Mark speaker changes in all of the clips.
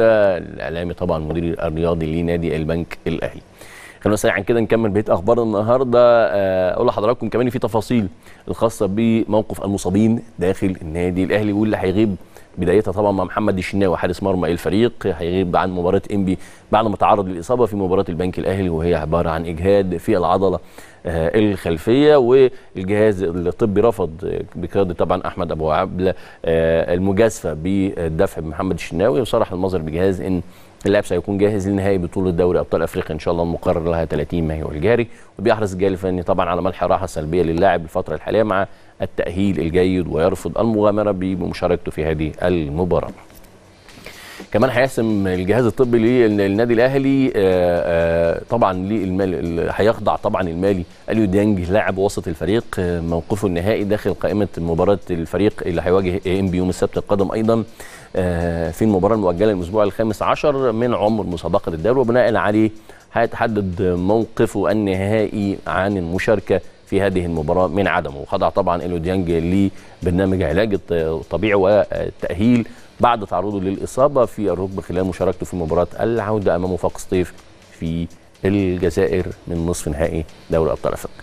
Speaker 1: الاعلامي طبعا المدير الرياضي لنادي البنك الاهلي خلونا سريعا كده نكمل بقيه اخبار النهارده آه، اقول لحضراتكم كمان في تفاصيل الخاصه بموقف المصابين داخل النادي الاهلي واللي هيغيب بدايتها طبعا مع محمد الشناوي حارس مرمى الفريق هيغيب عن مباراه انبي بعد ما تعرض للاصابه في مباراه البنك الاهلي وهي عباره عن اجهاد في العضله آه، الخلفيه والجهاز الطبي رفض بقياده طبعا احمد ابو عبله آه، المجازفه بالدفع بمحمد الشناوي وصرح المظهر بجهاز ان اللاعب سيكون جاهز لنهائي بطوله دوري ابطال افريقيا ان شاء الله المقرر لها 30 مايو الجاري وبيحرص الجهاز الفني طبعا على منح راحه سلبيه للاعب الفتره الحاليه مع التاهيل الجيد ويرفض المغامره بمشاركته في هذه المباراه كمان هيحسم الجهاز الطبي للنادي الاهلي آه، آه، طبعا هيخضع طبعا المالي اليو ديانج لاعب وسط الفريق آه، موقفه النهائي داخل قائمه مباراه الفريق اللي هيواجه ام بي يوم السبت القادم ايضا آه، في المباراه المؤجله للاسبوع الخامس عشر من عمر مسابقه الدوري وبناء عليه هيتحدد موقفه النهائي عن المشاركه في هذه المباراة من عدمه وخضع طبعا إلو ديانج لبرنامج علاج الطبيعي والتأهيل بعد تعرضه للإصابة في الركبة خلال مشاركته في مباراة العودة أمام وفاق سطيف في الجزائر من نصف نهائي دوري أبطال أفريقيا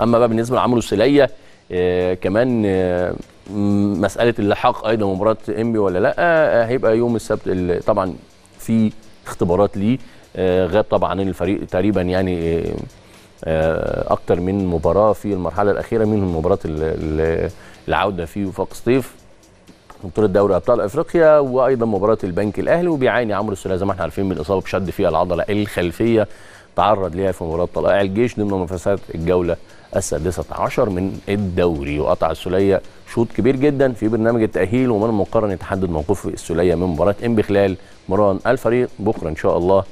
Speaker 1: أما بقى بالنسبة لعمرو السلية آه كمان آه مساله اللحاق ايضا مباراه انبي ولا لا آه، آه، هيبقى يوم السبت طبعا في اختبارات ليه آه، غاب طبعا الفريق تقريبا يعني اكتر من مباراه في المرحله الاخيره منهم مباراه العوده في وفاق صيف بطوله دوري ابطال افريقيا وايضا مباراه البنك الاهلي وبيعاني عمرو السوليه زي ما احنا عارفين من اصابه بشد في العضله الخلفيه تعرض ليها في مباراه طلائع الجيش ضمن منافسات الجوله السادسة عشر من الدوري وقطع السولية شوط كبير جدا في برنامج التأهيل ومن المقرر يتحدد موقف السولية من مباراة إنبي خلال مران الفريق بكرة إن شاء الله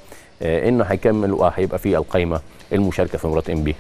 Speaker 1: آه، إنه هيكمل وهيبقى في القايمة المشاركة في مباراة إنبي